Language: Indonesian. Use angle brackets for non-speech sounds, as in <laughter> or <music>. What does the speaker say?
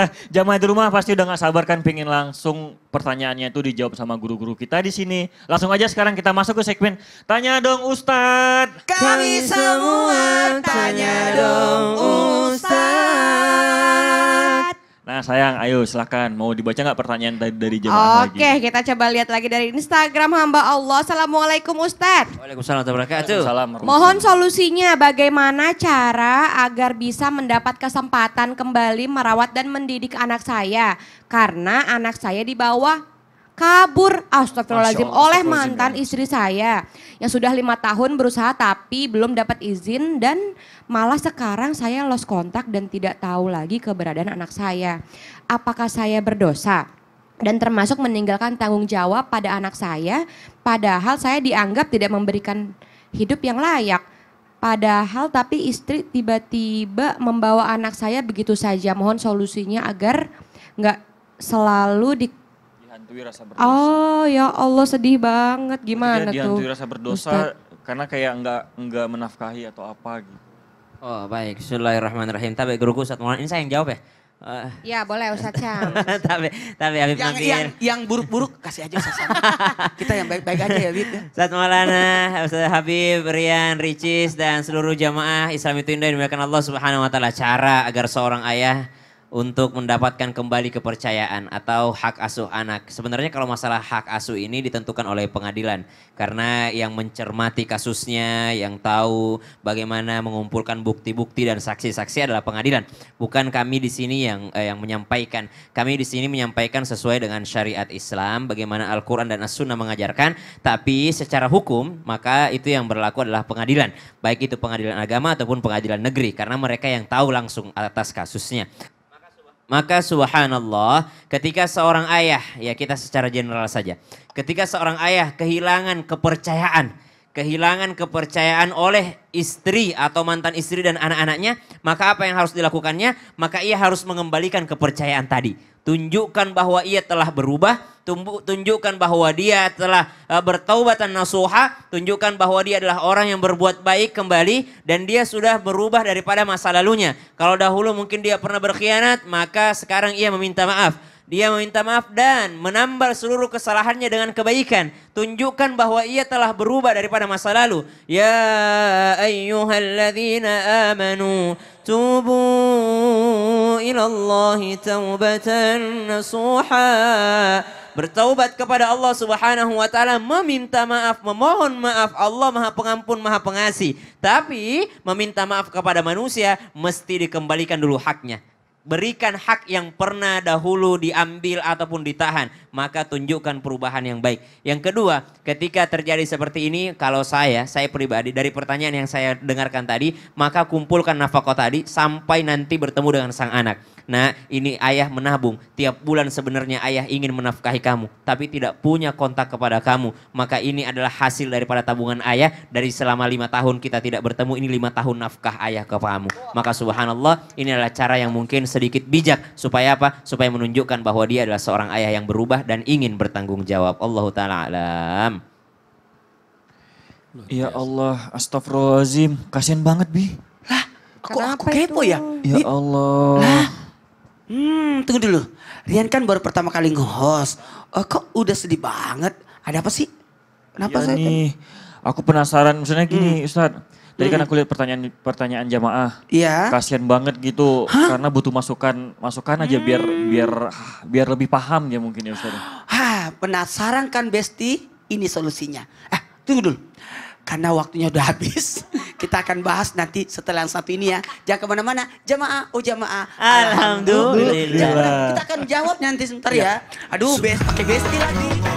<laughs> Jamaah di rumah pasti udah gak sabar kan pingin langsung pertanyaannya itu dijawab sama guru-guru kita di sini. Langsung aja sekarang kita masuk ke segmen Tanya dong Ustadz. Kami semua tanya dong Ustadz sayang, ayo silahkan. Mau dibaca nggak pertanyaan dari, dari jemaah Oke, lagi? Oke, kita coba lihat lagi dari Instagram hamba Allah. Assalamualaikum Ustadz. Waalaikumsalam wabarakatuh. Mohon solusinya bagaimana cara agar bisa mendapat kesempatan kembali merawat dan mendidik anak saya. Karena anak saya di bawah kabur astagfirullahaladzim oleh mantan ya. istri saya yang sudah lima tahun berusaha tapi belum dapat izin dan malah sekarang saya lost kontak dan tidak tahu lagi keberadaan anak saya. Apakah saya berdosa? dan termasuk meninggalkan tanggung jawab pada anak saya padahal saya dianggap tidak memberikan hidup yang layak padahal tapi istri tiba-tiba membawa anak saya begitu saja mohon solusinya agar nggak selalu di dihantui rasa berdosa. Oh ya Allah sedih banget gimana dia tuh? Dihantui rasa berdosa Ustaz. karena kayak enggak enggak menafkahi atau apa gitu. Oh baik, Bismillahirrahmanirrahim. Tapi guruku Ustaz Maulana, ini saya yang jawab ya? Uh. Ya boleh Ustaz Cam. <laughs> tapi tapi Habib yang, Nasir. Yang, yang buruk-buruk kasih aja Ustaz <laughs> Kita yang baik-baik aja ya habib. Ya. Ustaz Maulana, Ustaz Habib, Rian, Ricis dan seluruh jamaah Islam itu indah dimuliakan Allah Subhanahu wa taala. Cara agar seorang ayah untuk mendapatkan kembali kepercayaan atau hak asuh anak. Sebenarnya kalau masalah hak asuh ini ditentukan oleh pengadilan karena yang mencermati kasusnya, yang tahu bagaimana mengumpulkan bukti-bukti dan saksi-saksi adalah pengadilan. Bukan kami di sini yang eh, yang menyampaikan. Kami di sini menyampaikan sesuai dengan syariat Islam, bagaimana Al-Qur'an dan As-Sunnah mengajarkan, tapi secara hukum maka itu yang berlaku adalah pengadilan, baik itu pengadilan agama ataupun pengadilan negeri karena mereka yang tahu langsung atas kasusnya. Maka subhanallah ketika seorang ayah, ya kita secara general saja. Ketika seorang ayah kehilangan kepercayaan kehilangan kepercayaan oleh istri atau mantan istri dan anak-anaknya, maka apa yang harus dilakukannya? Maka ia harus mengembalikan kepercayaan tadi. Tunjukkan bahwa ia telah berubah, tunjukkan bahwa dia telah e, bertaubat dan nasuha, tunjukkan bahwa dia adalah orang yang berbuat baik kembali dan dia sudah berubah daripada masa lalunya. Kalau dahulu mungkin dia pernah berkhianat, maka sekarang ia meminta maaf dia meminta maaf dan menambal seluruh kesalahannya dengan kebaikan. Tunjukkan bahwa ia telah berubah daripada masa lalu. Ya ayyuhalladzina amanu tubu ilallahi taubatan nasuha. Bertaubat kepada Allah subhanahu wa ta'ala meminta maaf, memohon maaf. Allah maha pengampun, maha pengasih. Tapi meminta maaf kepada manusia mesti dikembalikan dulu haknya. Berikan hak yang pernah dahulu diambil ataupun ditahan, maka tunjukkan perubahan yang baik. Yang kedua, ketika terjadi seperti ini, kalau saya, saya pribadi dari pertanyaan yang saya dengarkan tadi, maka kumpulkan nafkah tadi sampai nanti bertemu dengan sang anak. Nah, ini ayah menabung. Tiap bulan sebenarnya ayah ingin menafkahi kamu, tapi tidak punya kontak kepada kamu. Maka ini adalah hasil daripada tabungan ayah dari selama lima tahun kita tidak bertemu. Ini lima tahun nafkah ayah ke kamu. Maka subhanallah, ini adalah cara yang mungkin sedikit bijak. Supaya apa? Supaya menunjukkan bahwa dia adalah seorang ayah yang berubah dan ingin bertanggung jawab. Allah Ta'ala alam. Ya Allah, astagfirullahaladzim. Kasian banget, Bi. Lah, aku, aku kepo ya? Ya Allah. Lah, Hmm, tunggu dulu. Rian kan baru pertama kali nge-host. Oh, kok udah sedih banget? Ada apa sih? Kenapa ya saya? Nih, aku penasaran. maksudnya gini, hmm. Ustaz. Tadi kan hmm. kan aku lihat pertanyaan pertanyaan jamaah. Iya. Kasihan banget gitu Hah? karena butuh masukan masukan aja hmm. biar biar biar lebih paham ya mungkin ya Ustaz. Hah, penasaran kan Besti? Ini solusinya. Eh, tunggu dulu. Karena waktunya udah habis. <laughs> Kita akan bahas nanti setelah yang satu ini ya. Jangan kemana-mana. Jamaah, oh jamaah. Alhamdulillah. Alhamdulillah. Kita akan jawab nanti sebentar ya. Iya. Aduh, bes pakai besti lagi.